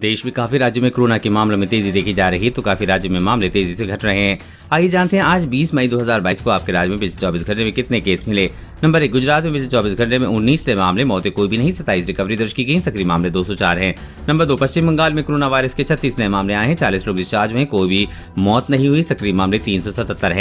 देश में काफी राज्यों में कोरोना के मामलों में तेजी देखी जा रही है तो काफी राज्यों में मामले तेजी से घट रहे हैं आइए जानते हैं आज 20 मई 2022 को आपके राज्य में पिछले 24 घंटे में कितने केस मिले नंबर एक गुजरात में पिछले 24 घंटे में उन्नीस नए मामले मौतें कोई भी नहीं सताईस रिकवरी दर्ज की गई सक्रिय मामले दो सौ चार नंबर दो पश्चिम बंगाल में कोरोना वायरस के छत्तीस नए मामले आए हैं चालीस लोग डिस्चार्ज में कोई भी मौत नहीं हुई सक्रिय मामले तीन सौ सतहत्तर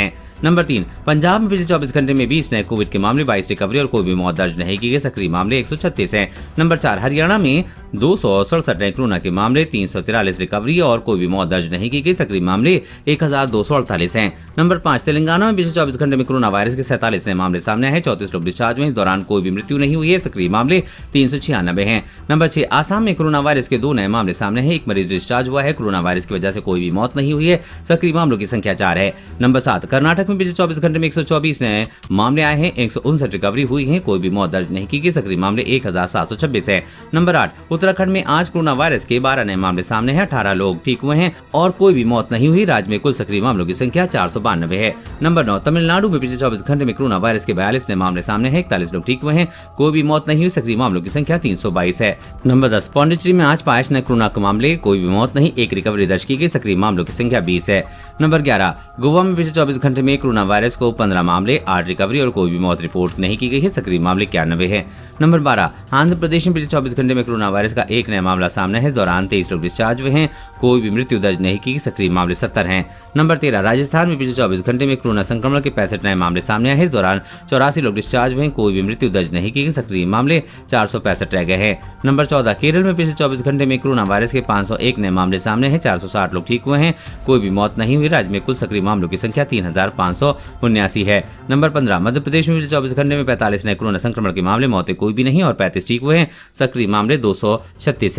नंबर तीन पंजाब में पिछले चौबीस घंटे में बीस नए कोविड के मामले बाईस रिकवरी और कोई भी मौत दर्ज नहीं की गई सक्रिय मामले एक हैं नंबर चार हरियाणा में दो सौ सड़सठ नए कोरोना के मामले तीन सौ तिरालीस रिकवरी और कोई भी मौत दर्ज नहीं की गई सक्रिय मामले एक हजार दो सौ अड़तालीस है नंबर पाँच तेलंगाना में पिछले चौबीस घंटे में कोरोना वायरस के सैंतालीस नए मामले सामने आए चौतीस लोग डिस्चार्ज में इस दौरान कोई भी मृत्यु नहीं हुई है सक्रिय मामले तीन सौ छियानबे है नंबर छह आसाम में कोरोना वायरस के दो नए मामले सामने हैं एक मरीज डिस्चार्ज हुआ है कोरोना वायरस की वजह से कोई भी मौत नहीं हुई है सक्रिय मामलों की संख्या चार है नंबर सात कर्नाटक में पिछले 24 घंटे में 124 नए मामले आए हैं एक रिकवरी हुई है कोई भी मौत दर्ज नहीं की गई सक्रिय मामले एक है नंबर आठ उत्तराखंड में आज कोरोना वायरस के बारह नए मामले सामने हैं अठारह लोग ठीक हुए हैं और कोई भी मौत नहीं हुई राज्य में कुल सक्रिय मामलों की संख्या चार सौ है नंबर नौ तमिलनाडु में पिछले चौबीस घंटे में कोरोना वायरस के बयालीस नए मामले सामने हैं इकतालीस लोग ठीक हुए हैं कोई भी मौत नहीं हुई सक्रिय मामलों की संख्या तीन है नंबर दस पौंडिचेरी में आज पांच नए कोरोना के मामले कोई भी मौत नहीं एक रिकवरी दर्ज की गई सक्रिय मामलों की संख्या बीस है नंबर ग्यारह गोवा में पिछले चौबीस घंटे में कोरोना वायरस को पंद्रह मामले आठ रिकवरी और कोई भी मौत रिपोर्ट नहीं की गई है सक्रिय मामले इक्यानवे है नंबर बारह आंध्र प्रदेश में पिछले चौबीस घंटे में कोरोना वायरस का एक नया मामला सामने है इस दौरान तेईस लोग डिस्चार्ज हुए हैं कोई भी मृत्यु दर्ज नहीं की सक्रिय मामले सत्तर है नंबर तेरह राजस्थान में पिछले चौबीस घंटे में कोरोना संक्रमण के पैंसठ नए मामले सामने आए इस दौरान चौरासी लोग डिस्चार्ज हुए कोई भी मृत्यु दर्ज नहीं की सक्रिय मामले चार रह गए हैं नंबर चौदह केरल में पिछले चौबीस घंटे में कोरोना वायरस के एक नए मामले सामने हैं साठ लोग ठीक हुए हैं कोई भी मौत नहीं हुई राज्य में कुल सक्रिय मामलों की संख्या तीन हजार पाँच है नंबर पंद्रह मध्य प्रदेश में पिछले चौबीस घंटे में पैंतालीस नए कोरोना संक्रमण के मामले मौतें कोई भी नहीं और पैंतीस ठीक हुए हैं सक्रिय मामले दो सौ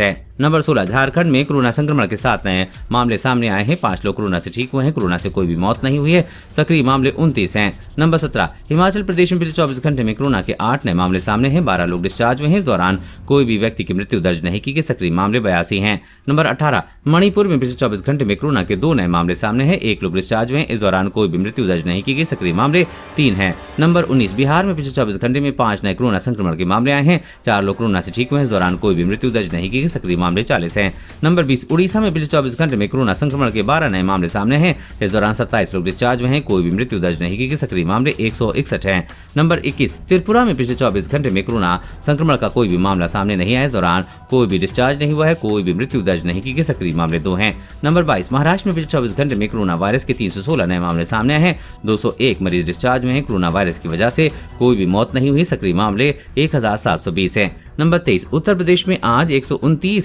है नंबर सोलह झारखंड में कोरोना संक्रमण के साथ नए मामले सामने आए हैं पांच लोग कोरोना से ठीक हुए हैं कोरोना से कोई भी मौत नहीं हुई है सक्रिय मामले उनतीस हैं नंबर सत्रह हिमाचल प्रदेश में पिछले चौबीस घंटे में कोरोना के आठ नए मामले सामने हैं बारह लोग डिस्चार्ज हुए हैं इस दौरान कोई भी व्यक्ति की मृत्यु दर्ज नहीं की गई सक्रिय मामले बयासी है नंबर अठारह मणिपुर में पिछले चौबीस घंटे में कोरोना के दो नए मामले सामने हैं एक लोग डिस्चार्ज हुए इस दौरान कोई भी मृत्यु दर्ज नहीं की गई सक्रिय मामले तीन है नंबर उन्नीस बिहार में पिछले चौबीस घंटे में पांच नए कोरोना संक्रमण के मामले आए हैं चार लोग कोरोना से ठीक हुए इस दौरान कोई भी मृत्यु दर्ज नहीं की गई सक्रिय मामले चालीस है नंबर बीस उड़ीसा में पिछले चौबीस घंटे में कोरोना संक्रमण के बारह नए मामले सामने हैं इस दौरान सत्ताईस लोग डिस्चार्ज हुए हैं कोई भी मृत्यु दर्ज नहीं की सक्रिय मामले एक सौ इकसठ है नंबर इक्कीस त्रिपुरा में पिछले चौबीस घंटे में कोरोना संक्रमण का कोई भी मामला सामने नहीं आया इस दौरान कोई भी डिस्चार्ज नहीं हुआ है कोई भी मृत्यु दर्ज नहीं की सक्रिय मामले दो हैं नंबर बाईस महाराष्ट्र में पिछले चौबीस घंटे में कोरोना वायरस के तीन सौ सोलह नए मामले सामने आए हैं दो सौ एक मरीज डिस्चार्ज हुए हैं कोरोना वायरस की वजह से कोई भी मौत नहीं हुई सक्रिय मामले एक हजार सात सौ बीस है नंबर तेईस उत्तर प्रदेश में आज एक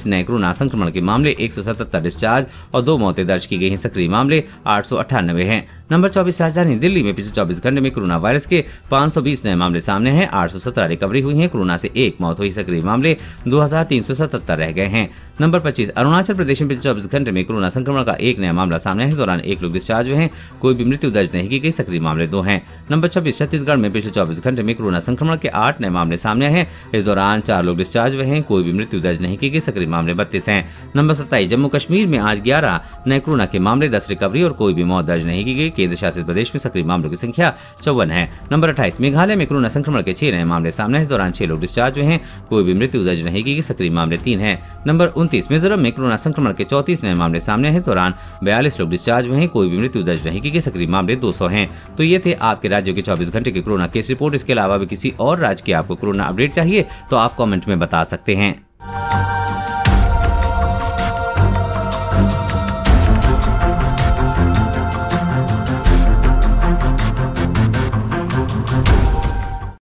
नए कोरोना संक्रमण के मामले एक डिस्चार्ज और दो मौतें दर्ज की गई हैं सक्रिय मामले आठ हैं नंबर चौबीस राजधानी दिल्ली में पिछले चौबीस घंटे में कोरोना वायरस के 520 नए मामले सामने हैं 817 रिकवरी हुई है कोरोना से एक मौत हुई सक्रिय मामले 2377 रह गए हैं नंबर 25 अरुणाचल प्रदेश में पिछले चौबीस घंटे में कोरोना संक्रमण का एक नया मामला सामने है दौरान एक लोग डिस्चार्ज हुए हैं कोई भी मृत्यु दर्ज नहीं की गई सक्रिय मामले दो हैं नंबर छब्बीस छत्तीसगढ़ में पिछले चौबीस घंटे में कोरोना संक्रमण के आठ नए मामले सामने हैं इस दौरान चार चार लोग डिस्चार्ज हुए हैं कोई भी मृत्यु दर्ज नहीं की गई सक्रिय मामले बत्तीस हैं नंबर सत्ताईस जम्मू कश्मीर में आज ग्यारह नए कोरोना के मामले दस रिकवरी और कोई भी मौत दर्ज नहीं की गई केंद्र शासित प्रदेश में सक्रिय मामलों की संख्या चौवन है नंबर अट्ठाईस मेघालय में कोरोना संक्रमण के छह नए मामले सामने इस दौरान छह लोग डिस्चार्ज हुए हैं कोई भी मृत्यु दर्ज नहीं की गई सक्रिय मामले तीन है नंबर उन्तीस मिजोरम में कोरोना संक्रमण के चौतीस नए मामले सामने इस दौरान बयालीस लोग डिस्चार्ज हुए हैं कोई भी मृत्यु दर्ज नहीं की गई सक्रिय मामले दो सौ है तो ये थे आपके राज्यों के चौबीस घंटे के कोरोना केस रिपोर्ट इसके अलावा भी किसी और राज्य के आपको कोरोना अपडेट चाहिए तो आप कमेंट में बता सकते हैं